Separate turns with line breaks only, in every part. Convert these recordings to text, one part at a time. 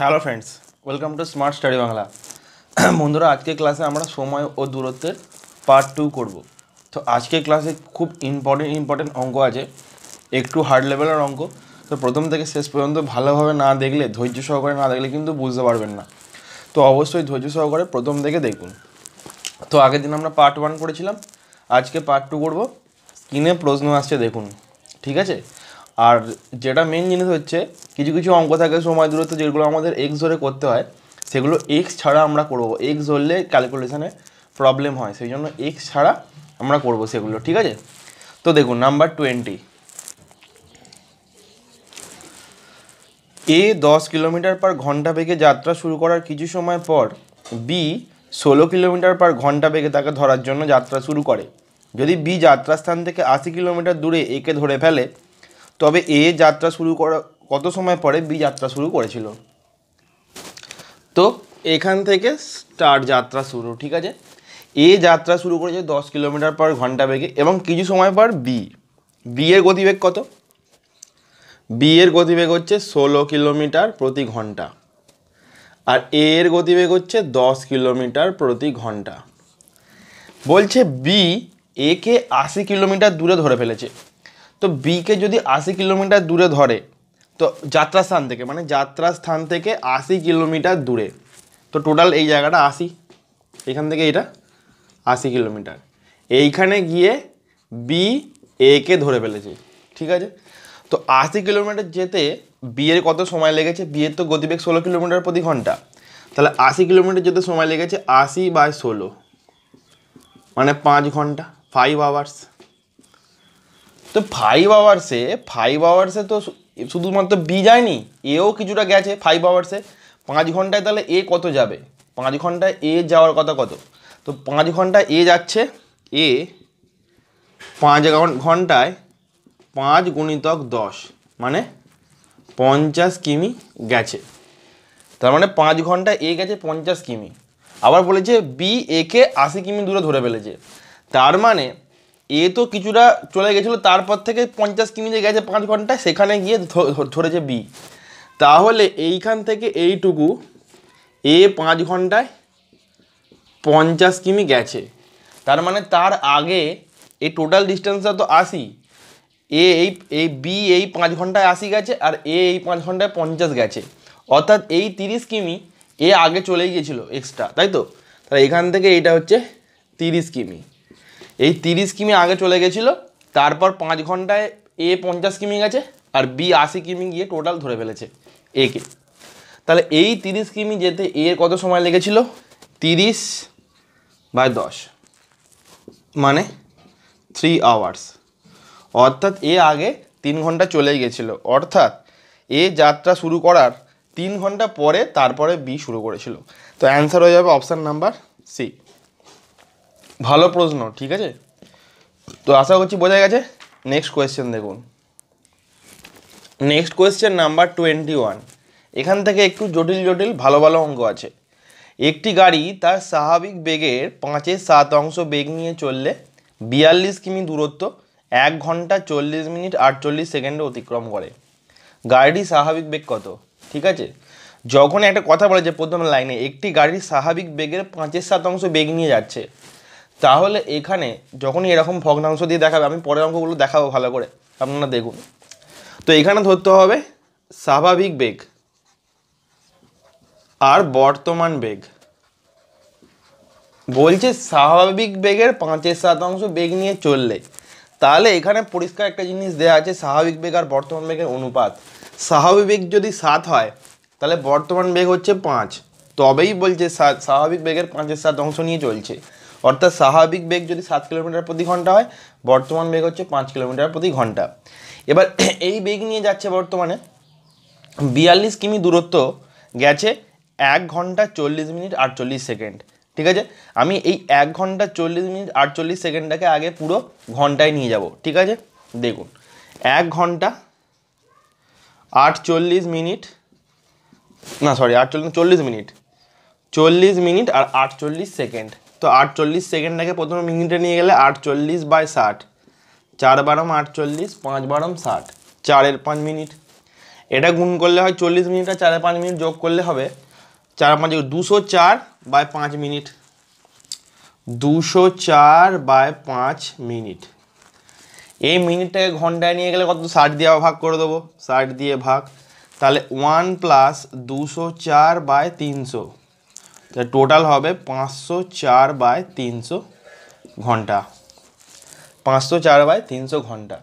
hello friends welcome to smart study Bangla বন্ধুরা আজকে ক্লাসে আমরা সময় ও দূরত্বের পার্ট টু করব তো আজকে ক্লাসে খুব ইম্পর্টেন্ট ইম্পর্টেন্ট অঙ্ক আছে একটু হার্ড লেভেলের অঙ্ক তো প্রথম থেকে শেষ পর্যন্ত ভালোভাবে না দেখলে ধৈর্য সহকারে না দেখলে কিন্তু বুঝতে পারবেন না তো অবশ্যই ধৈর্য সহকারে প্রথম থেকে দেখুন তো আগের দিন আমরা পার্ট ওয়ান করেছিলাম আজকে পার্ট টু করবো কিনে প্রশ্ন আসছে দেখুন ঠিক আছে আর যেটা মেন জিনিস হচ্ছে কিছু কিছু অঙ্ক থাকে সময় দূরত্ব যেগুলো আমাদের এক্স ধরে করতে হয় সেগুলো এক্স ছাড়া আমরা করব এক্স ধরলে ক্যালকুলেশানে প্রবলেম হয় সেই জন্য এক্স ছাড়া আমরা করব সেগুলো ঠিক আছে তো দেখুন নাম্বার টোয়েন্টি এ দশ কিলোমিটার পার ঘন্টা বেগে যাত্রা শুরু করার কিছু সময় পর বি ষোলো কিলোমিটার পার ঘন্টা বেগে তাকে ধরার জন্য যাত্রা শুরু করে যদি বি যাত্রাস্থান থেকে আশি কিলোমিটার দূরে একে ধরে ফেলে তবে এ যাত্রা শুরু করা কত সময় পরে বি যাত্রা শুরু করেছিল তো এখান থেকে স্টার যাত্রা শুরু ঠিক আছে এ যাত্রা শুরু করেছে দশ কিলোমিটার পর ঘন্টা বেগে এবং কিছু সময় পর বি বি এর গতিবেগ কত বি এর গতিবেগ হচ্ছে ষোলো কিলোমিটার প্রতি ঘন্টা আর এ এর গতিবেগ হচ্ছে দশ কিলোমিটার প্রতি ঘন্টা বলছে বি একে আশি কিলোমিটার দূরে ধরে ফেলেছে তো বিকে যদি আশি কিলোমিটার দূরে ধরে তো যাত্রা স্থান থেকে মানে যাত্রা স্থান থেকে আশি কিলোমিটার দূরে তো টোটাল এই জায়গাটা আশি এখান থেকে এটা আশি কিলোমিটার এইখানে গিয়ে বি একে ধরে ফেলেছে ঠিক আছে তো আশি কিলোমিটার যেতে বিয়ের কত সময় লেগেছে বিয়ের তো গতিবেগ ষোলো কিলোমিটার প্রতি ঘন্টা তাহলে আশি কিলোমিটার যেতে সময় লেগেছে আশি বাই ষোলো মানে পাঁচ ঘন্টা ফাইভ আওয়ার্স তো ফাইভ আওয়ার্সে ফাইভ আওয়ার্সে তো শুধুমাত্র বি যায়নি এও কিছুটা গেছে ফাইভ আওয়ার্সে পাঁচ ঘন্টায় তাহলে এ কত যাবে পাঁচ ঘন্টায় এ যাওয়ার কথা কত তো পাঁচ ঘন্টায় এ যাচ্ছে এ পাঁচ ঘন্টায় পাঁচ গুণিতক দশ মানে পঞ্চাশ কিমি গেছে তার মানে পাঁচ ঘন্টায় এ গেছে পঞ্চাশ কিমি আবার বলেছে বি একে আশি কিমি দূরে ধরে ফেলেছে তার মানে এ তো কিছুটা চলে গেছিলো তারপর থেকে পঞ্চাশ কিমি যে গেছে পাঁচ ঘন্টা সেখানে গিয়ে ধরেছে বি তাহলে এইখান থেকে এইটুকু এ পাঁচ ঘন্টায় পঞ্চাশ কিমি গেছে তার মানে তার আগে এই টোটাল ডিস্টেন্সটা তো আসি এ এই এই বি এই পাঁচ ঘন্টায় আশি গেছে আর এ এই পাঁচ ঘন্টায় পঞ্চাশ গেছে অর্থাৎ এই তিরিশ কিমি এ আগে চলেই গিয়েছিল এক্সট্রা তাই তো তাহলে এখান থেকে এটা হচ্ছে তিরিশ কিমি এই তিরিশ কিমি আগে চলে গেছিল তারপর পাঁচ ঘন্টায় এ পঞ্চাশ কিমি গেছে আর বি আশি কিমি গিয়ে টোটাল ধরে ফেলেছে এ কে তাহলে এই তিরিশ কিমি যেতে এর কত সময় লেগেছিল তিরিশ বাই দশ মানে থ্রি আওয়ার্স অর্থাৎ এ আগে তিন ঘন্টা চলেই গেছিল অর্থাৎ এ যাত্রা শুরু করার তিন ঘন্টা পরে তারপরে বি শুরু করেছিল তো অ্যান্সার হয়ে যাবে অপশান নাম্বার সি ভালো প্রশ্ন ঠিক আছে তো আশা করছি বোঝা গেছে নেক্সট কোয়েশ্চেন দেখুন next question number twenty one এখান থেকে একটু জটিল জটিল ভালো ভালো অঙ্ক আছে একটি গাড়ি তার স্বাভাবিক বেগের পাঁচের সাত অংশ বেগ নিয়ে চললে বিয়াল্লিশ কিমি দূরত্ব এক ঘন্টা চল্লিশ মিনিট আটচল্লিশ সেকেন্ডে অতিক্রম করে গাড়িটি স্বাভাবিক বেগ কত ঠিক আছে যখন একটা কথা বলে যে প্রথম লাইনে একটি গাড়ির স্বাভাবিক বেগের পাঁচের সাত অংশ বেগ নিয়ে যাচ্ছে তাহলে এখানে যখনই এরকম ভগ্নাংশ দিয়ে দেখাবে আমি পরের অঙ্কগুলো দেখাবো ভালো করে আপনারা দেখুন তো এখানে ধরতে হবে স্বাভাবিক বেগ আর বর্তমান বেগ বলছে স্বাভাবিক বেগের পাঁচের শতাংশ বেগ নিয়ে চললে তাহলে এখানে পরিষ্কার একটা জিনিস দেওয়া আছে স্বাভাবিক বেগ আর বর্তমান বেগের অনুপাত স্বাভাবিক বেগ যদি সাত হয় তাহলে বর্তমান বেগ হচ্ছে পাঁচ তবেই বলছে স্বাভাবিক বেগের পাঁচের সাত অংশ নিয়ে চলছে অর্থাৎ স্বাভাবিক বেগ যদি সাত কিলোমিটার প্রতি ঘন্টা হয় বর্তমান বেগ হচ্ছে পাঁচ কিলোমিটার প্রতি ঘন্টা এবার এই বেগ নিয়ে যাচ্ছে বর্তমানে বিয়াল্লিশ কিমি দূরত্ব গেছে এক ঘন্টা চল্লিশ মিনিট আটচল্লিশ সেকেন্ড ঠিক আছে আমি এই এক ঘন্টা চল্লিশ মিনিট আটচল্লিশ সেকেন্ডটাকে আগে পুরো ঘন্টায় নিয়ে যাব ঠিক আছে দেখুন এক ঘন্টা আটচল্লিশ মিনিট না সরি আটচল্লিশ চল্লিশ মিনিট চল্লিশ মিনিট আর আটচল্লিশ সেকেন্ড তো আটচল্লিশ সেকেন্ডটাকে প্রথমে মিনিটে নিয়ে গেলে আটচল্লিশ বাই ষাট চার বারম আটচল্লিশ পাঁচ বারম ষাট চারের পাঁচ মিনিট এটা গুণ করলে হয় চল্লিশ মিনিট আর চারে পাঁচ মিনিট যোগ করলে হবে চার পাঁচ দুশো চার বাই পাঁচ মিনিট দুশো চার বাই পাঁচ মিনিট এই মিনিটটাকে ঘন্টায় নিয়ে গেলে কত ষাট দিয়ে ভাগ করে দেবো ষাট দিয়ে ভাগ তাহলে ওয়ান প্লাস দুশো চার বাই তিনশো টোটাল হবে পাঁচশো চার বাই তিনশো ঘন্টা পাঁচশো চার বাই তিনশো ঘন্টা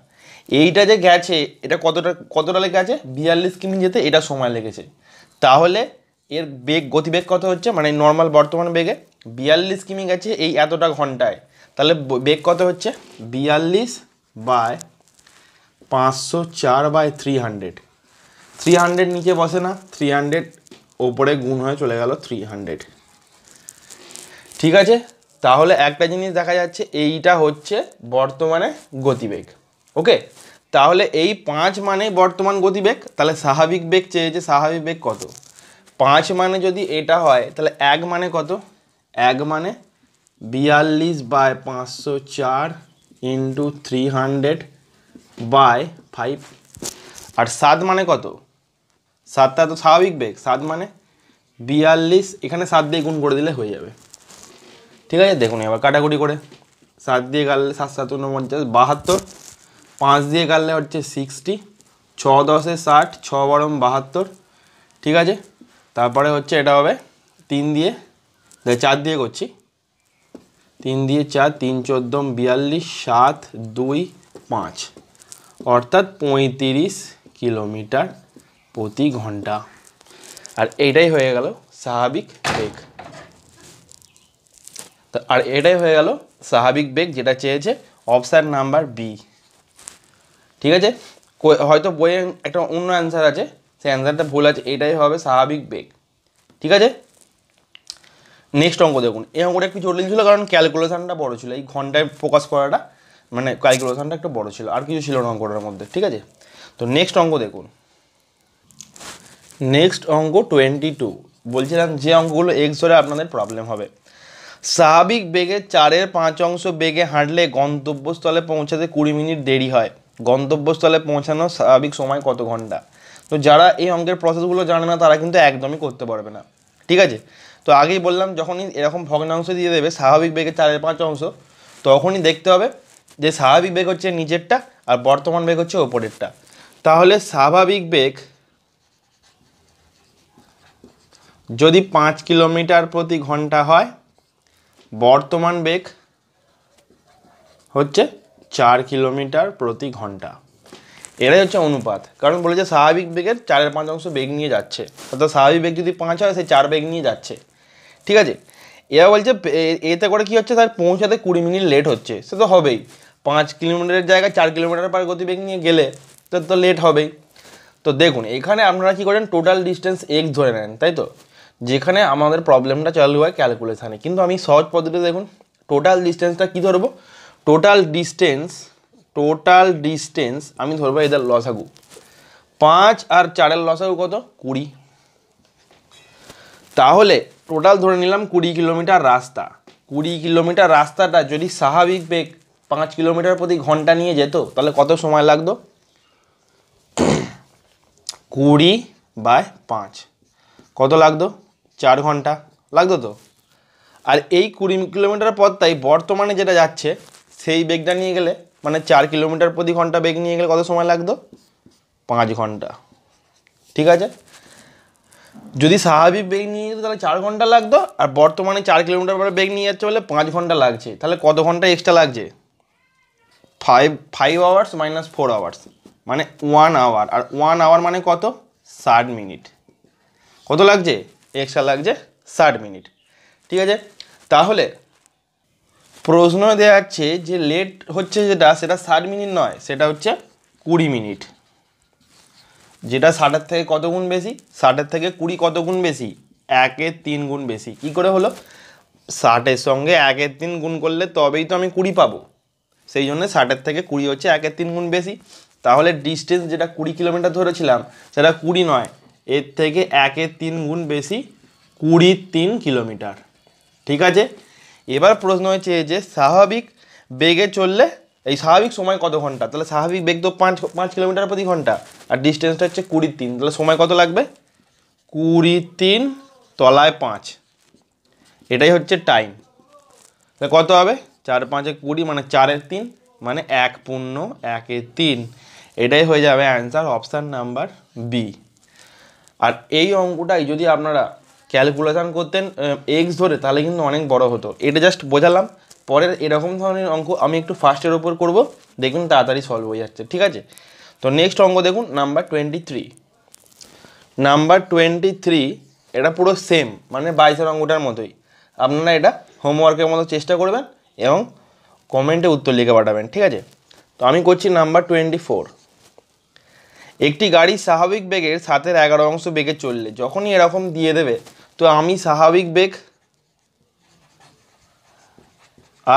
এইটা যে গেছে এটা কতটা কতটা লেগে আছে বিয়াল্লিশ কিমি যেতে এটা সময় লেগেছে তাহলে এর বেগ গতিবেগ কত হচ্ছে মানে নর্মাল বর্তমান বেগে বিয়াল্লিশ কিমি গেছে এই এতটা ঘন্টায় তাহলে বেগ কত হচ্ছে বিয়াল্লিশ বাই পাঁচশো চার by three hundred three hundred নিচে বসে না থ্রি হান্ড্রেড ওপরে গুণ হয়ে চলে গেল থ্রি হান্ড্রেড ঠিক আছে তাহলে একটা জিনিস দেখা যাচ্ছে এইটা হচ্ছে বর্তমানে গতিবেগ ওকে তাহলে এই পাঁচ মানে বর্তমান গতিবেগ তাহলে স্বাভাবিক বেগ চেয়েছে স্বাভাবিক বেগ কত পাঁচ মানে যদি এটা হয় তাহলে এক মানে কত এক মানে বিয়াল্লিশ বাই পাঁচশো চার into three hundred by five আর সাত মানে কত সাতটা তো স্বাভাবিক বেগ সাত মানে বিয়াল্লিশ এখানে সাত দিয়ে গুণ করে দিলে হয়ে যাবে ঠিক আছে দেখুন এবার কাটাকুটি করে সাত দিয়ে কাটলে সাত সাত উনপঞ্চাশ বাহাত্তর পাঁচ দিয়ে কাটলে হচ্ছে সিক্সটি ছ দশে ষাট ছ বারম বাহাত্তর ঠিক আছে তারপরে হচ্ছে এটা হবে তিন দিয়ে চার দিয়ে করছি তিন দিয়ে চার তিন চোদ্দম বিয়াল্লিশ সাত দুই পাঁচ অর্থাৎ পঁয়ত্রিশ কিলোমিটার প্রতি ঘন্টা আর এইটাই হয়ে গেল স্বাভাবিক বেগ তো আর এটাই হয়ে গেল স্বাভাবিক বেগ যেটা চেয়েছে অপশান নাম্বার বি ঠিক আছে হয়তো বইয়ে একটা অন্য অ্যান্সার আছে সেই অ্যান্সারটা ভুল আছে এটাই হবে স্বাভাবিক বেগ ঠিক আছে নেক্সট অঙ্ক দেখুন এই অঙ্কটা একটু জটিল ছিল কারণ ক্যালকুলেশানটা বড় ছিল এই ঘন্টায় ফোকাস করাটা মানে ক্যালকুলেশানটা একটু বড় ছিল আর কিছু ছিল না অঙ্কটার মধ্যে ঠিক আছে তো নেক্সট অঙ্ক দেখুন নেক্সট অঙ্ক টোয়েন্টি টু বলছিলাম যে অঙ্কগুলো এক্স ধরে আপনাদের প্রবলেম হবে স্বাভাবিক বেগে চারের পাঁচ অংশ বেগে হাঁটলে গন্তব্যস্থলে পৌঁছাতে কুড়ি মিনিট দেরি হয় গন্তব্যস্থলে পৌঁছানোর স্বাভাবিক সময় কত ঘন্টা তো যারা এই অঙ্কের প্রসেসগুলো জানে না তারা কিন্তু একদমই করতে পারবে না ঠিক আছে তো আগেই বললাম যখনই এরকম ভগ্নাংশ দিয়ে দেবে স্বাভাবিক বেগে চারের পাঁচ অংশ তখনই দেখতে হবে যে স্বাভাবিক বেগ হচ্ছে নিচেরটা আর বর্তমান বেগ হচ্ছে ওপরেরটা তাহলে স্বাভাবিক বেগ যদি পাঁচ কিলোমিটার প্রতি ঘন্টা হয় বর্তমান বেগ হচ্ছে চার কিলোমিটার প্রতি ঘন্টা এরাই হচ্ছে অনুপাত কারণ বলেছে স্বাভাবিক বেগের চারের পাঁচ অংশ বেগ নিয়ে যাচ্ছে অর্থাৎ স্বাভাবিক বেগ যদি পাঁচ হয় সে চার বেগ নিয়ে যাচ্ছে ঠিক আছে এরা বলছে এতে করে কি হচ্ছে তার পৌঁছাতে কুড়ি মিনিট লেট হচ্ছে সে তো হবেই পাঁচ কিলোমিটারের জায়গায় চার কিলোমিটার পার গতিবেগ নিয়ে গেলে তো তো লেট হবেই তো দেখুন এখানে আপনারা কি করেন টোটাল ডিস্টেন্স এক্স ধরে নেন তাই তো যেখানে আমাদের প্রবলেমটা চালু হয় ক্যালকুলেশানে কিন্তু আমি সহজ পদ্ধতিতে দেখুন টোটাল ডিস্টেন্সটা কী ধরবো টোটাল ডিস্টেন্স টোটাল ডিস্টেন্স আমি ধরবো এদের লসাগু পাঁচ আর চারের লসাগু কত কুড়ি তাহলে টোটাল ধরে নিলাম কুড়ি কিলোমিটার রাস্তা কুড়ি কিলোমিটার রাস্তাটা যদি স্বাভাবিক বেগ পাঁচ কিলোমিটার প্রতি ঘন্টা নিয়ে যেত তাহলে কত সময় লাগতো কুড়ি বাই পাঁচ কত লাগতো চার ঘন্টা লাগতো তো আর এই কুড়ি কিলোমিটার পথটাই বর্তমানে যেটা যাচ্ছে সেই বেগটা নিয়ে গেলে মানে চার কিলোমিটার প্রতি ঘন্টা বেগ নিয়ে গেলে কত সময় লাগতো পাঁচ ঘন্টা ঠিক আছে যদি স্বাভাবিক বেগ নিয়ে যেত তাহলে চার ঘন্টা লাগতো আর বর্তমানে চার কিলোমিটার পরে বেগ নিয়ে যাচ্ছে বলে পাঁচ ঘন্টা লাগছে তাহলে কত ঘন্টা এক্সট্রা লাগছে five five hours minus four hours মানে ওয়ান আওয়ার আর ওয়ান আওয়ার মানে কত ষাট মিনিট কত লাগছে এক্সট্রা লাগছে ষাট মিনিট ঠিক আছে তাহলে প্রশ্ন দেওয়া আছে যে লেট হচ্ছে যেটা সেটা ষাট মিনিট নয় সেটা হচ্ছে কুড়ি মিনিট যেটা ষাটের থেকে কত গুণ বেশি ষাটের থেকে কুড়ি কত গুণ বেশি একের তিন গুণ বেশি কি করে হলো ষাটের সঙ্গে একের তিন গুণ করলে তবেই তো আমি কুড়ি পাবো সেই জন্য ষাটের থেকে কুড়ি হচ্ছে একের তিন গুণ বেশি তাহলে ডিস্টেন্স যেটা কুড়ি কিলোমিটার ধরেছিলাম সেটা কুড়ি নয় এর থেকে একের তিন গুণ বেশি কুড়ি তিন কিলোমিটার ঠিক আছে এবার প্রশ্ন হয়েছে যে স্বাভাবিক বেগে চললে এই স্বাভাবিক সময় কত ঘন্টা তাহলে স্বাভাবিক বেগ তো পাঁচ পাঁচ কিলোমিটার প্রতি ঘন্টা আর ডিস্টেন্সটা হচ্ছে কুড়ি তিন তাহলে সময় কত লাগবে কুড়ি তিন তলায় পাঁচ এটাই হচ্ছে টাইম তাহলে কত হবে চার পাঁচে কুড়ি মানে চারের তিন মানে এক পূর্ণ একের তিন এটাই হয়ে যাবে অ্যান্সার অপশান নাম্বার বি আর এই অঙ্কটাই যদি আপনারা ক্যালকুলেশান করতেন এক্স ধরে তাহলে কিন্তু অনেক বড় হতো এটা জাস্ট বোঝালাম পরের এরকম ধরনের অঙ্ক আমি একটু ফার্স্টের ওপর করব দেখুন তাড়াতাড়ি সলভ হয়ে যাচ্ছে ঠিক আছে তো নেক্সট অঙ্ক দেখুন number twenty three number twenty three এটা পুরো সেম মানে বাইশের অঙ্কটার মতোই আপনারা এটা হোমওয়ার্কের মতো চেষ্টা করবেন এবং কমেন্টে উত্তর লিখে পাঠাবেন ঠিক আছে তো আমি করছি নাম্বার টোয়েন্টি ফোর একটি গাড়ি স্বাভাবিক বেগের সাতের এগারো অংশ বেগে চললে যখনই এরকম দিয়ে দেবে তো আমি স্বাভাবিক বেগ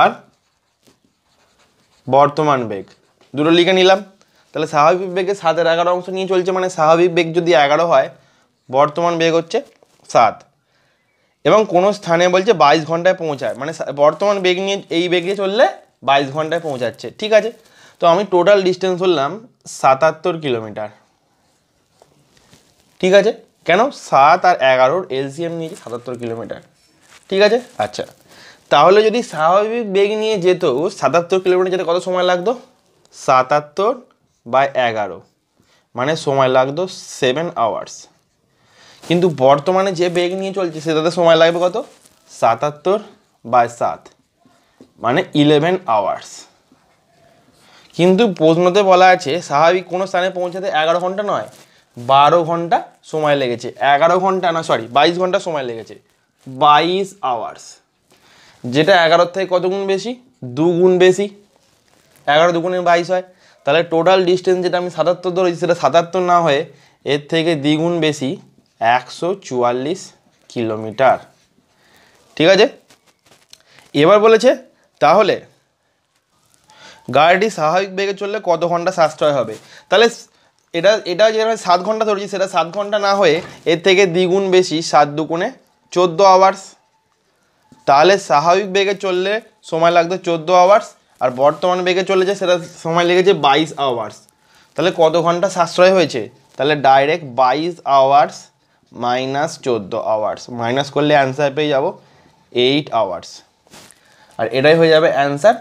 আর বর্তমান বেগ দুটো লিখে নিলাম তাহলে স্বাভাবিক বেগে সাতের এগারো অংশ নিয়ে চলছে মানে স্বাভাবিক বেগ যদি এগারো হয় বর্তমান বেগ হচ্ছে সাত এবং কোনো স্থানে বলছে বাইশ ঘন্টায় পৌঁছায় মানে বর্তমান বেগ নিয়ে এই বেগে চললে বাইশ ঘন্টায় পৌঁছাচ্ছে ঠিক আছে তো আমি টোটাল ডিস্টেন্স বললাম সাতাত্তর কিলোমিটার ঠিক আছে কেন সাত আর এগারোর এলসিএম নিয়েছি সাতাত্তর কিলোমিটার ঠিক আছে আচ্ছা তাহলে যদি স্বাভাবিক বেগ নিয়ে যেত সাতাত্তর কিলোমিটার যেতে কত সময় লাগতো সাতাত্তর বাই এগারো মানে সময় লাগতো সেভেন আওয়ার্স কিন্তু বর্তমানে যে বেগ নিয়ে চলছে সেটাতে সময় লাগবে কত সাতাত্তর বাই সাত মানে ইলেভেন আওয়ার্স কিন্তু প্রশ্নতে বলা আছে স্বাভাবিক কোনো স্থানে পৌঁছাতে এগারো ঘন্টা নয় বারো ঘন্টা সময় লেগেছে এগারো ঘন্টা না সরি বাইশ ঘন্টা সময় লেগেছে বাইশ আওয়ার্স যেটা এগারোর থেকে কত গুণ বেশি দু গুণ বেশি এগারো দুগুণে বাইশ হয় তাহলে টোটাল ডিস্টেন্স যেটা আমি সাতাত্তর ধরেছি সেটা সাতাত্তর না হয়ে এর থেকে দ্বিগুণ বেশি একশো চুয়াল্লিশ কিলোমিটার ঠিক আছে এবার বলেছে তাহলে গাড়িটি স্বাভাবিক বেগে চললে কত ঘন্টা সাশ্রয় হবে তাহলে এটা এটা যেটা সাত ঘন্টা ধরেছি সেটা সাত ঘন্টা না হয়ে এর থেকে দ্বিগুণ বেশি সাত দুগুণে চোদ্দো আওয়ার্স তাহলে স্বাভাবিক বেগে চললে সময় লাগতো চোদ্দো আওয়ার্স আর বর্তমান বেগে চলেছে সেটা সময় লেগেছে বাইশ আওয়ার্স তাহলে কত ঘন্টা সাশ্রয় হয়েছে তাহলে ডাইরেক্ট বাইশ আওয়ার্স মাইনাস চোদ্দো আওয়ার্স মাইনাস করলে অ্যান্সার পেয়ে যাব এইট আওয়ার্স আর এটাই হয়ে যাবে অ্যান্সার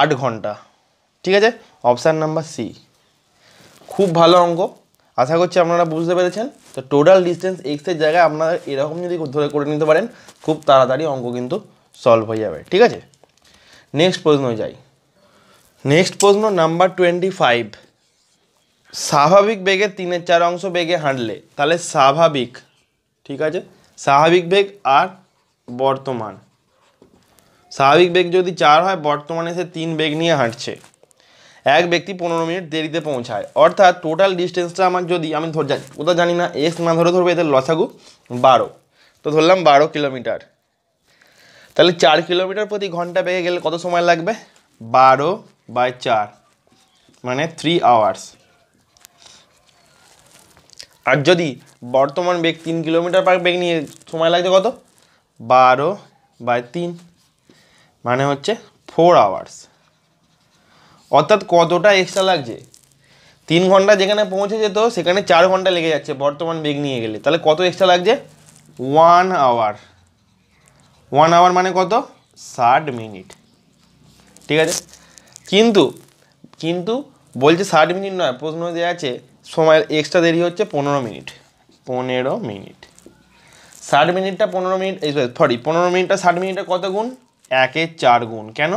আট ঘন্টা ঠিক আছে অপশান নাম্বার সি খুব ভালো অঙ্ক আশা করছি আপনারা বুঝতে পেরেছেন তো টোটাল ডিস্টেন্স এক্সের জায়গায় আপনারা এরকম যদি ধরে করে নিতে পারেন খুব তাড়াতাড়ি অঙ্ক কিন্তু সলভ হয়ে যাবে ঠিক আছে নেক্সট প্রশ্ন যাই নেক্সট প্রশ্ন নাম্বার টোয়েন্টি ফাইভ স্বাভাবিক বেগে তিনের চার অংশ বেগে হাঁটলে তাহলে স্বাভাবিক ঠিক আছে স্বাভাবিক বেগ আর বর্তমান স্বাভাবিক বেগ যদি চার হয় বর্তমানে সে তিন বেগ নিয়ে হাঁটছে এক ব্যক্তি পনেরো মিনিট দেরিতে পৌঁছায় অর্থাৎ টোটাল ডিস্টেন্সটা আমার যদি আমি ধর ওটা জানি না এক্স না ধরে ধরবে এদের লসাগু বারো তো ধরলাম বারো কিলোমিটার তাহলে চার কিলোমিটার প্রতি ঘন্টা বেগে গেলে কত সময় লাগবে বারো বাই চার মানে থ্রি আওয়ার্স আর যদি বর্তমান বেগ তিন কিলোমিটার পার বেগ নিয়ে সময় লাগছে কত বারো বাই তিন মানে হচ্ছে ফোর আওয়ার্স অর্থাৎ কতটা এক্সট্রা লাগছে তিন ঘন্টা যেখানে পৌঁছে যেত সেখানে চার ঘন্টা লেগে যাচ্ছে বর্তমান বেগ নিয়ে গেলে তাহলে কত এক্সট্রা লাগছে ওয়ান আওয়ার ওয়ান আওয়ার মানে কত ষাট মিনিট ঠিক আছে কিন্তু কিন্তু বলছে ষাট মিনিট নয় প্রশ্ন দেওয়া আছে সময়ের এক্সট্রা দেরি হচ্ছে পনেরো মিনিট পনেরো মিনিট ষাট মিনিটটা পনেরো মিনিট সরি পনেরো মিনিটটা ষাট মিনিটটা কত গুণ একের চার গুণ কেন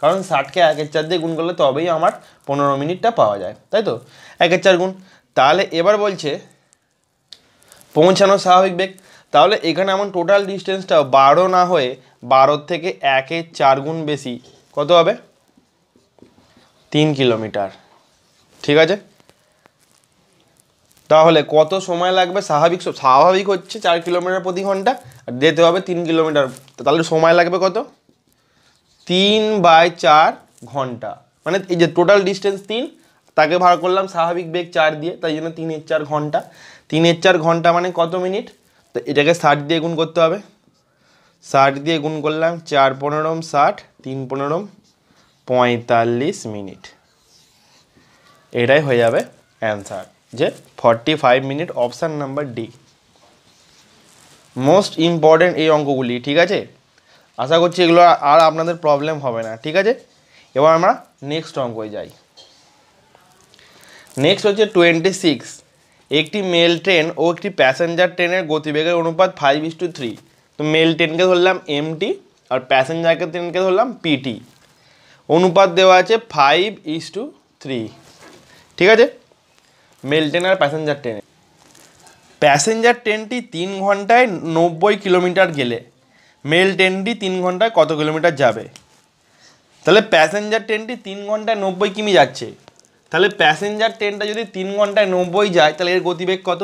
কারণ ষাটকে একের চার দিয়ে গুণ করলে তবেই আমার পনেরো মিনিটটা পাওয়া যায় তাই তো একের চার গুণ তাহলে এবার বলছে পৌঁছানো স্বাভাবিক বেগ তাহলে এখানে আমার টোটাল ডিস্টেন্সটা বারো না হয়ে বারোর থেকে একে চার গুণ বেশি কত হবে তিন কিলোমিটার ঠিক আছে তাহলে কত সময় লাগবে স্বাভাবিক স্বাভাবিক হচ্ছে চার কিলোমিটার প্রতি ঘন্টা আর যেতে হবে তিন কিলোমিটার তাহলে সময় লাগবে কত তিন বাই চার ঘন্টা মানে এই যে টোটাল ডিস্টেন্স তিন তাকে ভাড়া করলাম স্বাভাবিক বেগ চার দিয়ে তাই জন্য তিনের চার ঘন্টা তিনের চার ঘন্টা মানে কত মিনিট তো এটাকে ষাট দিয়ে গুণ করতে হবে ষাট দিয়ে গুণ করলাম চার পনেরো ষাট তিন পনেরো পঁয়তাল্লিশ মিনিট এটাই হয়ে যাবে অ্যান্সার যে forty five minute option number D most important এই অঙ্কগুলি ঠিক আছে আশা করছি এগুলো আর আপনাদের প্রবলেম হবে না ঠিক আছে এবার আমরা নেক্সট হয়ে যাই নেক্সট হচ্ছে টোয়েন্টি সিক্স একটি মেল ট্রেন ও একটি প্যাসেঞ্জার ট্রেনের গতিবেগের অনুপাত ফাইভ ইস টু থ্রি তো মেল ট্রেনকে ধরলাম এম টি আর প্যাসেঞ্জারকে ট্রেনকে ধরলাম পিটি অনুপাত দেওয়া আছে ফাইভ ইস টু থ্রি ঠিক আছে মেল ট্রেন আর প্যাসেঞ্জার ট্রেনে প্যাসেঞ্জার ট্রেনটি তিন ঘন্টায় নব্বই কিলোমিটার গেলে মেল ট্রেনটি তিন ঘন্টায় কত কিলোমিটার যাবে তাহলে প্যাসেঞ্জার ট্রেনটি তিন ঘন্টায় নব্বই কিমি যাচ্ছে তাহলে প্যাসেঞ্জার ট্রেনটা যদি তিন ঘন্টায় নব্বই যায় তাহলে এর গতিবেগ কত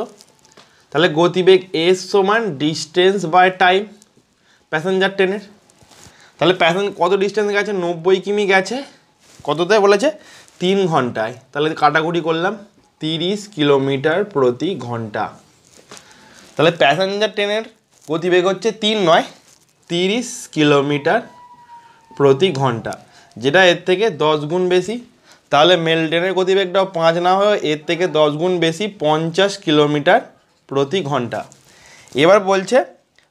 তাহলে গতিবেগ এস সমান ডিস্টেন্স বাই টাইম প্যাসেঞ্জার ট্রেনের তাহলে প্যাসেঞ্জ কত ডিস্টেন্স গেছে নব্বই কিমি গেছে কততে বলেছে তিন ঘন্টায় তাহলে কাটাকুটি করলাম তিরিশ কিলোমিটার প্রতি ঘন্টা তাহলে প্যাসেঞ্জার ট্রেনের গতিবেগ হচ্ছে তিন নয় তিরিশ কিলোমিটার প্রতি ঘন্টা যেটা এর থেকে দশ গুণ বেশি তাহলে মেল ট্রেনের গতিবেগটা পাঁচ না হয়ে এর থেকে দশ গুণ বেশি পঞ্চাশ কিলোমিটার প্রতি ঘন্টা এবার বলছে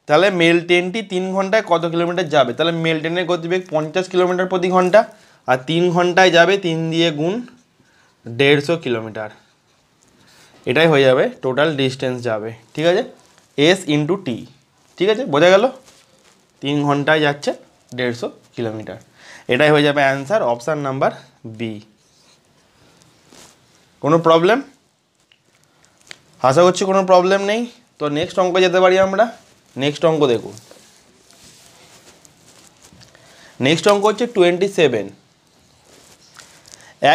তাহলে মেল ট্রেনটি তিন ঘন্টায় কত কিলোমিটার যাবে তাহলে মেল ট্রেনের গতিবেগ পঞ্চাশ কিলোমিটার প্রতি ঘন্টা আর তিন ঘন্টায় যাবে তিন দিয়ে গুণ দেড়শো কিলোমিটার এটাই হয়ে যাবে টোটাল ডিস্টেন্স যাবে ঠিক আছে এস ইন্টু টি ঠিক আছে বোঝা গেল তিন ঘন্টায় যাচ্ছে দেড়শো কিলোমিটার এটাই হয়ে যাবে অ্যান্সার অপশান নাম্বার বি কোনো প্রবলেম আশা করছি কোনো প্রবলেম নেই তো নেক্সট অঙ্ক যেতে পারি আমরা নেক্সট অঙ্ক দেখুন নেক্সট অঙ্ক হচ্ছে টোয়েন্টি সেভেন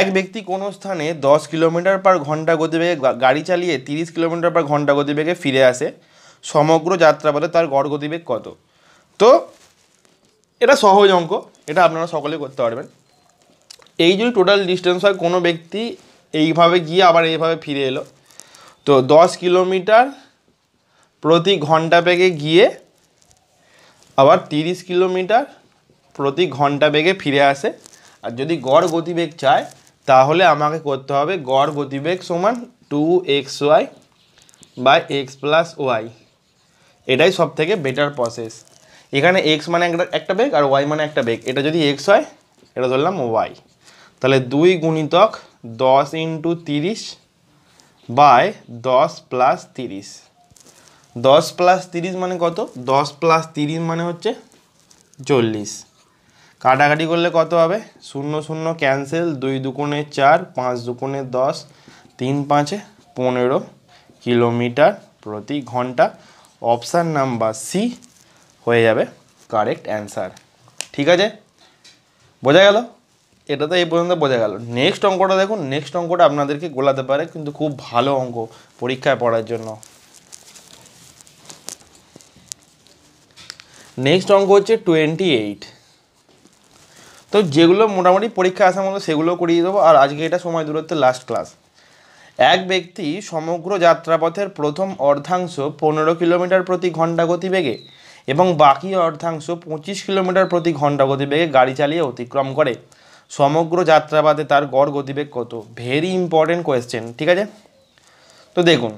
এক ব্যক্তি কোনো স্থানে দশ কিলোমিটার পার ঘন্টা গতিবেগে গাড়ি চালিয়ে তিরিশ কিলোমিটার পার ঘন্টা গতিবেগে ফিরে আসে সমগ্র যাত্রাপথে তার গড় গতিবেগ কত তো এটা সহজ অঙ্ক এটা আপনারা সকলে করতে পারবেন এই যদি টোটাল ডিস্টেন্স হয় কোনো ব্যক্তি এইভাবে গিয়ে আবার এইভাবে ফিরে এলো তো দশ কিলোমিটার প্রতি ঘন্টা বেগে গিয়ে আবার তিরিশ কিলোমিটার প্রতি ঘন্টা বেগে ফিরে আসে আর যদি গড় গতিবেগ চায় তাহলে আমাকে করতে হবে গড় গতিবেগ সমান two x y by x plus y এটাই সবথেকে বেটার প্রসেস এখানে এক্স মানে একটা একটা বেগ আর ওয়াই মানে একটা বেগ এটা যদি এক্স হয় এটা ধরলাম ওয়াই তাহলে দুই গুণিতক দশ ইন্টু তিরিশ বাই দশ প্লাস তিরিশ দশ প্লাস তিরিশ মানে কত দশ প্লাস তিরিশ মানে হচ্ছে চল্লিশ কাটাকাটি করলে কত হবে শূন্য শূন্য ক্যান্সেল দুই দুকোণে চার পাঁচ দুকোণে দশ তিন পাঁচে পনেরো কিলোমিটার প্রতি ঘন্টা অপশান নাম্বার সি হয়ে যাবে কারেক্ট অ্যান্সার ঠিক আছে বোঝা গেল এটা তো এই পর্যন্ত বোঝা গেল নেক্সট অঙ্কটা দেখুন নেক্সট অঙ্কটা আপনাদেরকে গোলাতে পারে কিন্তু খুব ভালো অঙ্ক পরীক্ষায় পড়ার জন্য নেক্সট অঙ্ক হচ্ছে টোয়েন্টি এইট তো যেগুলো মোটামুটি পরীক্ষা আসার মতো সেগুলো করিয়ে দেবো আর আজকে এটা সময় দূরত্বের লাস্ট ক্লাস এক ব্যক্তি সমগ্র যাত্রাপথের প্রথম অর্ধাংশ পনেরো কিলোমিটার প্রতি ঘন্টা গতিবেগে বেগে এবং বাকি অর্ধাংশ পঁচিশ কিলোমিটার প্রতি ঘন্টা গতিবেগে গাড়ি চালিয়ে অতিক্রম করে সমগ্র যাত্রাবাদে তার গড় গতিবেগ কত ভেরি ইম্পর্টেন্ট কোয়েশ্চেন ঠিক আছে তো দেখুন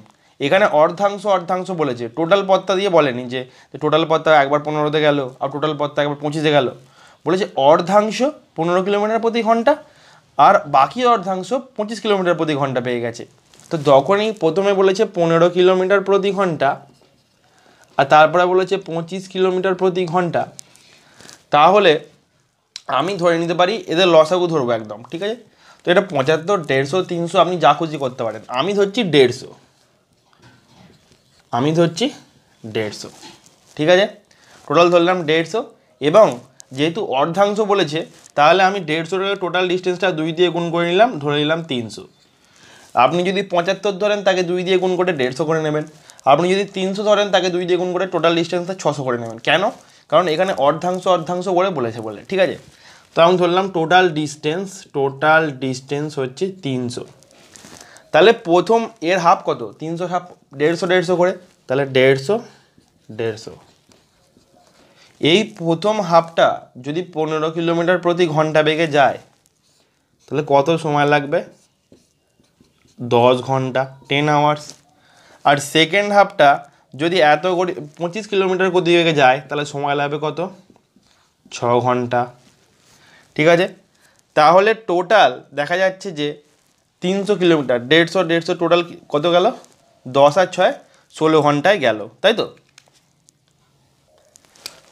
এখানে অর্ধাংশ অর্ধাংশ বলেছে টোটাল পত্তা দিয়ে বলেনি যে টোটাল পত্তা একবার পনেরোতে গেল আর টোটাল পত্তা একবার পঁচিশে গেল বলেছে অর্ধাংশ পনেরো কিলোমিটার প্রতি ঘন্টা আর বাকি অর্ধাংশ পঁচিশ কিলোমিটার প্রতি ঘন্টা পেয়ে গেছে তো যখনই প্রথমে বলেছে পনেরো কিলোমিটার প্রতি ঘন্টা আর তারপরে বলেছে পঁচিশ কিলোমিটার প্রতি ঘন্টা তাহলে আমি ধরে নিতে পারি এদের লসাগু ধরবো একদম ঠিক আছে তো এটা পঁচাত্তর দেড়শো তিনশো আপনি যা খুশি করতে পারেন আমি ধরছি দেড়শো আমি ধরছি দেড়শো ঠিক আছে টোটাল ধরলাম দেড়শো এবং যেহেতু অর্ধাংশ বলেছে তাহলে আমি দেড়শো টোটাল ডিস্টেন্সটা দুই দিয়ে গুণ করে নিলাম ধরে নিলাম তিনশো আপনি যদি পঁচাত্তর ধরেন তাকে দুই দিয়ে গুণ করে দেড়শো করে নেবেন আপনি যদি তিনশো ধরেন তাকে দুই দিয়ে গুণ করে টোটাল ডিস্টেন্সটা ছশো করে নেবেন কেন কারণ এখানে অর্ধাংশ অর্ধাংশ করে বলেছে বলে ঠিক আছে তো আমি ধরলাম টোটাল ডিস্টেন্স টোটাল ডিস্টেন্স হচ্ছে তিনশো তাহলে প্রথম এর হাফ কত তিনশো হাফ দেড়শো দেড়শো করে তাহলে দেড়শো দেড়শো এই প্রথম হাফটা যদি পনেরো কিলোমিটার প্রতি ঘন্টা বেগে যায় তাহলে কত সময় লাগবে দশ ঘন্টা টেন আওয়ার্স আর সেকেন্ড হাফটা যদি এত করে পঁচিশ কিলোমিটার বেগে যায় তাহলে সময় লাগবে কত ছ ঘন্টা ঠিক আছে তাহলে টোটাল দেখা যাচ্ছে যে তিনশো কিলোমিটার দেড়শো দেড়শো টোটাল কত গেল দশ আর ছয় ষোলো ঘন্টায় গেল তাই তো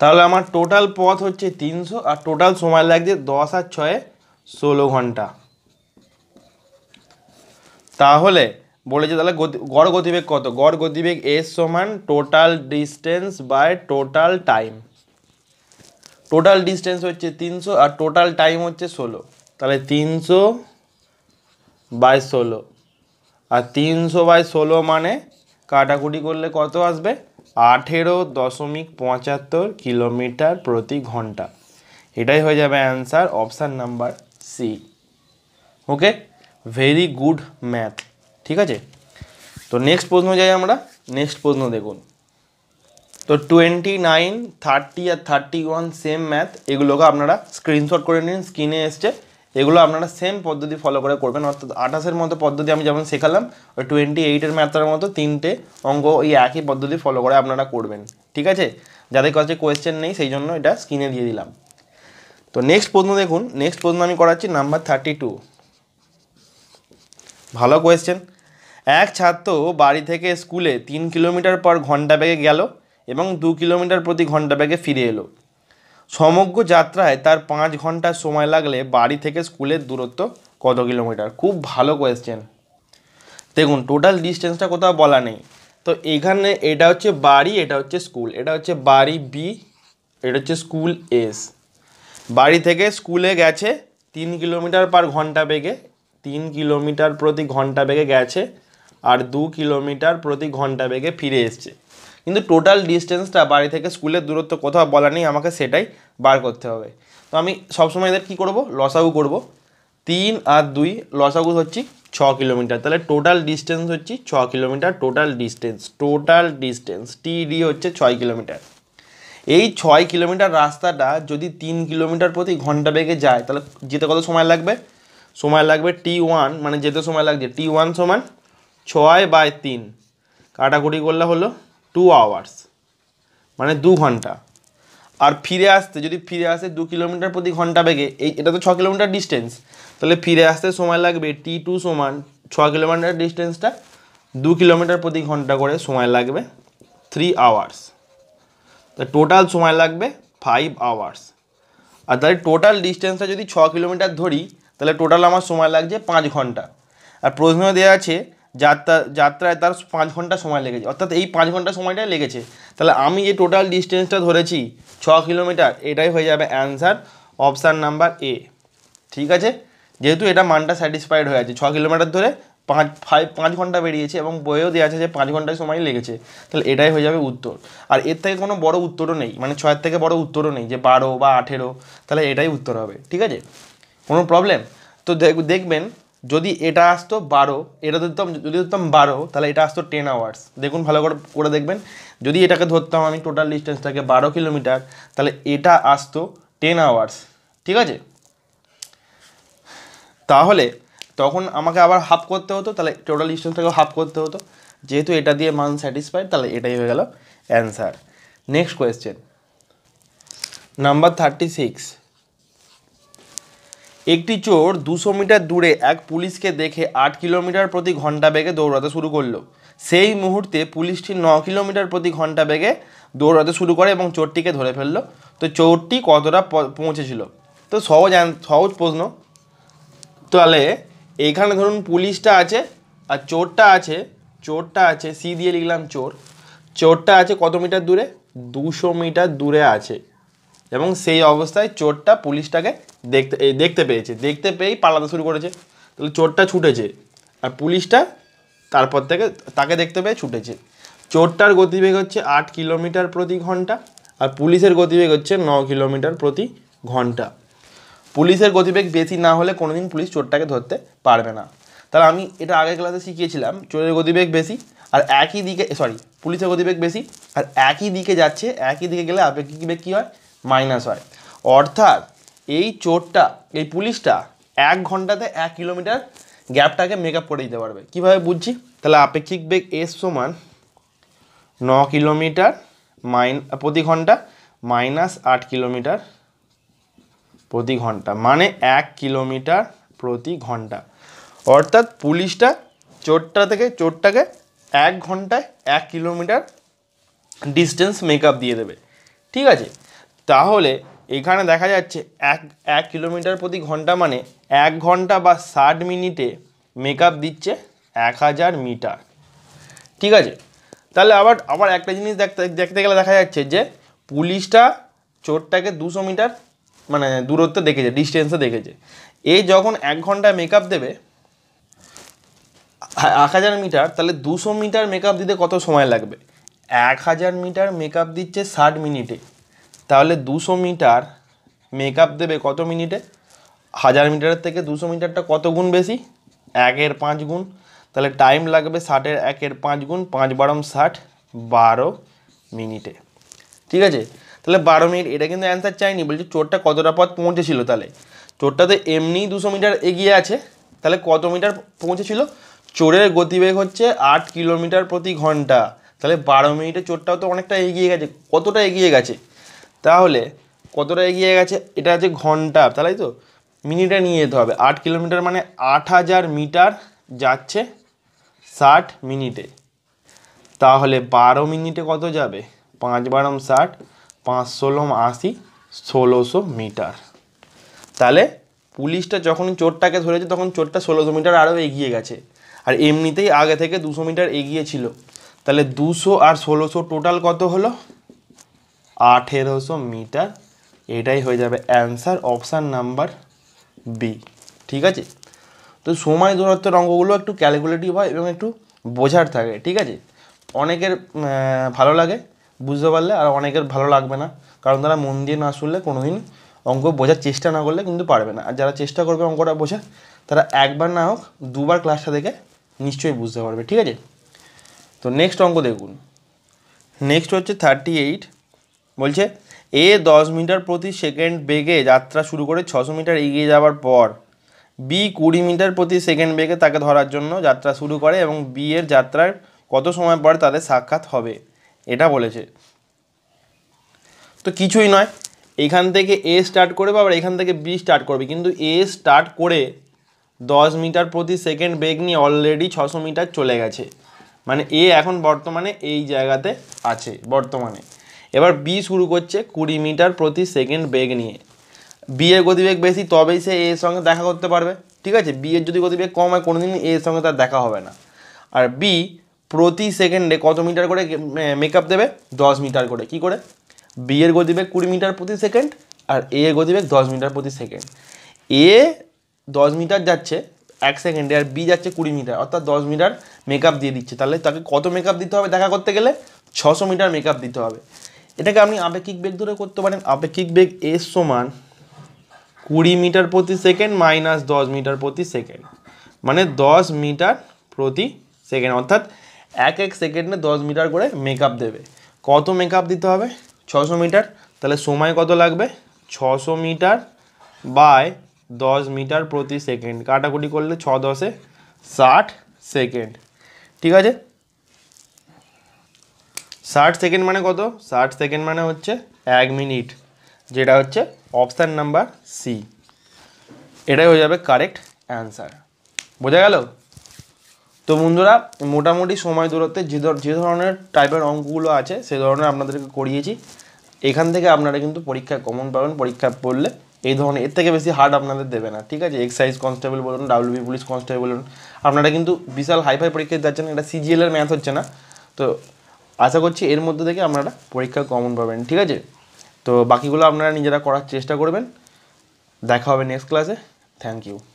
তাহলে আমার টোটাল পথ হচ্ছে তিনশো আর টোটাল সময় লাগছে দশ আর ছয়ে ষোলো ঘন্টা তাহলে বলেছে তাহলে গড় গতিবেগ কত গড় গতিবেগ এস সমান total distance by total time total distance হচ্ছে তিনশো আর টোটাল টাইম হচ্ছে ষোলো তাহলে তিনশো বাই ষোলো আর তিনশো বাই ষোলো মানে কাটাকুটি করলে কত আসবে আঠেরো দশমিক পঁচাত্তর কিলোমিটার প্রতি ঘন্টা এটাই হয়ে যাবে answer option number C okay very good math ঠিক আছে তো নেক্সট প্রশ্ন যাই আমরা নেক্সট প্রশ্ন দেখুন তো টোয়েন্টি নাইন থার্টি আর থার্টি ওয়ান সেম ম্যাথ এগুলোকে আপনারা স্ক্রিনশট করে নিন স্ক্রিনে এসছে এগুলো আপনারা সেম পদ্ধতি ফলো করে করবেন অর্থাৎ আঠাশের মতো পদ্ধতি আমি যেমন শেখালাম ওই টোয়েন্টি এইটের ম্যাথটার মতো তিনটে অঙ্গ ওই একই পদ্ধতি ফলো করে আপনারা করবেন ঠিক আছে যাদের কাছে কোয়েশ্চেন নেই সেই জন্য এটা স্ক্রিনে দিয়ে দিলাম তো নেক্সট প্রশ্ন দেখুন নেক্সট প্রশ্ন আমি করাচ্ছি নাম্বার থার্টি টু ভালো কোয়েশ্চেন এক ছাত্র বাড়ি থেকে স্কুলে তিন কিলোমিটার পর ঘণ্টা বেগে গেল এবং দু কিলোমিটার প্রতি ঘণ্টা বেগে ফিরে এলো সমগ্র যাত্রায় তার পাঁচ ঘন্টা সময় লাগলে বাড়ি থেকে স্কুলের দূরত্ব কত কিলোমিটার খুব ভালো কোয়েশ্চেন দেখুন টোটাল ডিস্টেন্সটা কোথাও বলা নেই তো এখানে এটা হচ্ছে বাড়ি এটা হচ্ছে স্কুল এটা হচ্ছে বাড়ি বি এটা হচ্ছে স্কুল এস বাড়ি থেকে স্কুলে গেছে তিন কিলোমিটার পার ঘন্টা বেগে তিন কিলোমিটার প্রতি ঘন্টা বেগে গেছে আর দু কিলোমিটার প্রতি ঘন্টা বেগে ফিরে এসছে কিন্তু টোটাল ডিস্টেন্সটা বাড়ি থেকে স্কুলের দূরত্ব কোথাও বলা নেই আমাকে সেটাই বার করতে হবে তো আমি সবসময় এদের কী করব লসাগু করব তিন আর দুই লসাগু হচ্ছে ছ কিলোমিটার তাহলে টোটাল ডিস্টেন্স হচ্ছে ছ kilometre total distance total distance TD হচ্ছে ছয় কিলোমিটার এই ছয় কিলোমিটার রাস্তাটা যদি তিন কিলোমিটার প্রতি ঘন্টা বেগে যায় তাহলে যেতে কত সময় লাগবে সময় লাগবে টি ওয়ান মানে যেতে সময় লাগছে টি ওয়ান সমান ছয় বাই তিন কাটাকুটি করলে হলো টু আওয়ার্স মানে দু ঘন্টা আর ফিরে আসতে যদি ফিরে আসে দু কিলোমিটার প্রতি ঘন্টা বেগে এই এটা তো ছ কিলোমিটার ডিস্টেন্স তাহলে ফিরে আসতে সময় লাগবে টি টু সমান ছ কিলোমিটার ডিস্টেন্সটা দু কিলোমিটার প্রতি ঘন্টা করে সময় লাগবে থ্রি আওয়ার্স তো টোটাল সময় লাগবে ফাইভ আওয়ার্স আর তাহলে টোটাল ডিস্টেন্সটা যদি ছ কিলোমিটার ধরি তাহলে টোটাল আমার সময় লাগছে পাঁচ ঘন্টা আর প্রশ্ন দেওয়া আছে যাত্রা যাত্রায় তার পাঁচ ঘন্টা সময় লেগেছে অর্থাৎ এই পাঁচ ঘন্টা সময়টাই লেগেছে তাহলে আমি যে টোটাল ডিস্টেন্সটা ধরেছি ছ কিলোমিটার এটাই হয়ে যাবে অ্যান্সার অপশান নাম্বার এ ঠিক আছে যেহেতু এটা মানটা স্যাটিসফাইড হয়ে আছে ছ কিলোমিটার ধরে পাঁচ ফাইভ পাঁচ ঘন্টা বেরিয়েছে এবং বইয়েও দেওয়া আছে যে পাঁচ ঘন্টা সময় লেগেছে তাহলে এটাই হয়ে যাবে উত্তর আর এর থেকে কোনো বড় উত্তরও নেই মানে ছয়ের থেকে বড় উত্তরও নেই যে বারো বা আঠেরো তাহলে এটাই উত্তর হবে ঠিক আছে কোনো প্রবলেম তো দেখবেন যদি এটা আসতো বারো এটা ধরতাম যদি ধরতাম বারো তাহলে এটা আসতো টেন আওয়ার্স দেখুন ভালো করে করে দেখবেন যদি এটাকে ধরতাম আমি টোটাল ডিস্টেন্সটাকে বারো কিলোমিটার তাহলে এটা আসতো টেন আওয়ার্স ঠিক আছে তাহলে তখন আমাকে আবার হাফ করতে হতো তাহলে টোটাল ডিস্টেন্সটাকে হাফ করতে হতো যেহেতু এটা দিয়ে মান স্যাটিসফাইড তাহলে এটাই হয়ে গেল answer next question number thirty six একটি চোর দুশো মিটার দূরে এক পুলিশকে দেখে আট কিলোমিটার প্রতি ঘন্টা বেগে দৌড়াতে শুরু করলো সেই মুহূর্তে পুলিশটি ন কিলোমিটার প্রতি ঘন্টা বেগে দৌড়াতে শুরু করে এবং চোরটিকে ধরে ফেললো তো চোরটি কতটা পৌঁছেছিল তো সহজ সহজ প্রশ্ন তাহলে এখানে ধরুন পুলিশটা আছে আর চোরটা আছে চোরটা আছে সি দিয়ে লিখলাম চোর চোরটা আছে কত মিটার দূরে দুশো মিটার দূরে আছে এবং সেই অবস্থায় চোরটা পুলিশটাকে দেখতে দেখতে পেয়েছে দেখতে পেয়েই পালাতে শুরু করেছে তাহলে চোরটা ছুটেছে আর পুলিশটা তারপর থেকে তাকে দেখতে পেয়ে ছুটেছে চোরটার গতিবেগ হচ্ছে আট কিলোমিটার প্রতি ঘন্টা আর পুলিশের গতিবেগ হচ্ছে ন কিলোমিটার প্রতি ঘন্টা পুলিশের গতিবেগ বেশি না হলে কোনোদিন পুলিশ চোরটাকে ধরতে পারবে না তাহলে আমি এটা আগের ক্লাসে শিখিয়েছিলাম চোরের গতিবেগ বেশি আর একই দিকে সরি পুলিশের গতিবেগ বেশি আর একই দিকে যাচ্ছে একই দিকে গেলে আপেক্ষিক বেগ কী হয় মাইনাস হয় অর্থাৎ এই চোরটা এই পুলিশটা এক ঘন্টাতে এক কিলোমিটার গ্যাপটাকে মেকআপ করে দিতে পারবে কীভাবে বুঝছি তাহলে আপেক্ষিক বেগ এস সমান ন কিলোমিটার মাইন প্রতি ঘন্টা মাইনাস আট কিলোমিটার প্রতি ঘন্টা মানে এক কিলোমিটার প্রতি ঘন্টা অর্থাৎ পুলিশটা চোরটা থেকে চোরটাকে এক ঘন্টায় এক কিলোমিটার ডিস্টেন্স মেকআপ দিয়ে দেবে ঠিক আছে তাহলে এখানে দেখা যাচ্ছে এক এক কিলোমিটার প্রতি ঘন্টা মানে এক ঘন্টা বা ষাট মিনিটে মেক দিচ্ছে এক হাজার মিটার ঠিক আছে তাহলে আবার আবার একটা জিনিস দেখতে দেখতে গেলে দেখা যাচ্ছে যে পুলিশটা চোরটাকে দুশো মিটার মানে দূরত্ব দেখেছে ডিস্টেন্সে দেখেছে এই যখন এক ঘন্টা মেক দেবে এক হাজার মিটার তাহলে দুশো মিটার মেক দিতে কত সময় লাগবে এক হাজার মিটার মেক দিচ্ছে ষাট মিনিটে তাহলে দুশো মিটার মেক আপ দেবে কত মিনিটে হাজার মিটারের থেকে দুশো মিটারটা কত গুণ বেশি একের পাঁচ গুণ তাহলে টাইম লাগবে ষাটের একের পাঁচ গুণ পাঁচ বারম ষাট বারো মিনিটে ঠিক আছে তাহলে বারো মিনিট এটা কিন্তু অ্যান্সার চাইনি বলছি চোরটা কতটা পথ পৌঁছেছিল তাহলে চোরটা তো এমনিই দুশো মিটার এগিয়ে আছে তাহলে কত মিটার পৌঁছেছিল চোরের গতিবেগ হচ্ছে আট কিলোমিটার প্রতি ঘন্টা তাহলে বারো মিনিটে চোরটাও তো অনেকটা এগিয়ে গেছে কতটা এগিয়ে গেছে তাহলে কতটা এগিয়ে গেছে এটা আছে ঘন্টা তাহলে তো মিনিটে নিয়ে যেতে হবে আট কিলোমিটার মানে আট হাজার মিটার যাচ্ছে ষাট মিনিটে তাহলে বারো মিনিটে কত যাবে পাঁচ বারম ষাট পাঁচ ষোলো আশি ষোলোশো মিটার তাহলে পুলিশটা যখন চোরটাকে ধরেছে তখন চোরটা ষোলোশো মিটার আরও এগিয়ে গেছে আর এমনিতেই আগে থেকে দুশো মিটার এগিয়ে ছিল তাহলে দুশো আর ষোলোশো টোটাল কত হলো আঠেরোশো মিটার এটাই হয়ে যাবে অ্যান্সার অপশান নাম্বার বি ঠিক আছে তো সময় দূরত্বের অঙ্কগুলো একটু ক্যালকুলেটিভ হয় এবং একটু বোঝার থাকে ঠিক আছে অনেকের ভালো লাগে বুঝতে পারলে আর অনেকের ভালো লাগবে না কারণ তারা মন দিয়ে না শুনলে কোনো দিন অঙ্ক বোঝার চেষ্টা না করলে কিন্তু পারবে না আর যারা চেষ্টা করবে অঙ্কটা বোঝার তারা একবার না হোক দুবার ক্লাসটা দেখে নিশ্চয়ই বুঝতে পারবে ঠিক আছে তো নেক্সট অঙ্ক দেখুন নেক্সট হচ্ছে থার্টি এইট বলছে এ দশ মিটার প্রতি সেকেন্ড বেগে যাত্রা শুরু করে ছশো মিটার এগিয়ে যাওয়ার পর বি কুড়ি মিটার প্রতি সেকেন্ড বেগে তাকে ধরার জন্য যাত্রা শুরু করে এবং বি এর যাত্রার কত সময় পর তাদের সাক্ষাৎ হবে এটা বলেছে তো কিছুই নয় এখান থেকে এ স্টার্ট করবে আবার এখান থেকে বি স্টার্ট করবে কিন্তু এ স্টার্ট করে দশ মিটার প্রতি সেকেন্ড বেগ নিয়ে অলরেডি ছশো মিটার চলে গেছে মানে এ এখন বর্তমানে এই জায়গাতে আছে বর্তমানে এবার বি শুরু করছে কুড়ি মিটার প্রতি সেকেন্ড বেগ নিয়ে বি এর গতিবেগ বেশি তবেই সে এর সঙ্গে দেখা করতে পারবে ঠিক আছে বি এর যদি গতিবেগ কম হয় কোনোদিন এর সঙ্গে তার দেখা হবে না আর বি প্রতি সেকেন্ডে কত মিটার করে মেকআপ দেবে দশ মিটার করে কি করে বি এর গতিবেগ কুড়ি মিটার প্রতি সেকেন্ড আর এ এর গতিবেগ দশ মিটার প্রতি সেকেন্ড এ দশ মিটার যাচ্ছে এক সেকেন্ডে আর বি যাচ্ছে কুড়ি মিটার অর্থাৎ দশ মিটার মেকআপ দিয়ে দিচ্ছে তাহলে তাকে কত মেকআপ দিতে হবে দেখা করতে গেলে ছশো মিটার মেকআপ দিতে হবে এটাকে আপনি আপেক্ষিক বেগ ধরে করতে পারেন আপেক্ষিক বেগ এর সমান কুড়ি মিটার প্রতি সেকেন্ড মাইনাস দশ মিটার প্রতি সেকেন্ড মানে দশ মিটার প্রতি সেকেন্ড অর্থাৎ এক এক সেকেন্ডে দশ মিটার করে মেকআপ দেবে কত মেকআপ দিতে হবে ছশো মিটার তাহলে সময় কত লাগবে ছশো মিটার বাই দশ মিটার প্রতি সেকেন্ড কাটাকুটি করলে ছ দশে ষাট সেকেন্ড ঠিক আছে ষাট সেকেন্ড মানে কত ষাট সেকেন্ড মানে হচ্ছে এক মিনিট যেটা হচ্ছে অপশান নাম্বার সি এটাই হয়ে যাবে কারেক্ট অ্যান্সার বোঝা গেল তো বন্ধুরা মোটামুটি সময় দূরত্বে যে যে ধরনের টাইপের অঙ্কগুলো আছে সে ধরনের আপনাদেরকে করিয়েছি এখান থেকে আপনারা কিন্তু পরীক্ষায় কমন পাবেন পরীক্ষা পড়লে এই ধরনের এর থেকে বেশি হার্ড আপনাদের দেবে না ঠিক আছে এক্সাইজ কনস্টেবল বলুন ডাব্লিউবি পুলিশ কনস্টেবল বলুন আপনারা কিন্তু বিশাল হাইফাই পরীক্ষা যাচ্ছেন এটা সিজিএলের ম্যাথ হচ্ছে না তো আশা করছি এর মধ্যে থেকে আপনারা পরীক্ষা কমন পাবেন ঠিক আছে তো বাকিগুলো আপনারা নিজেরা করার চেষ্টা করবেন দেখা হবে নেক্সট ক্লাসে থ্যাংক ইউ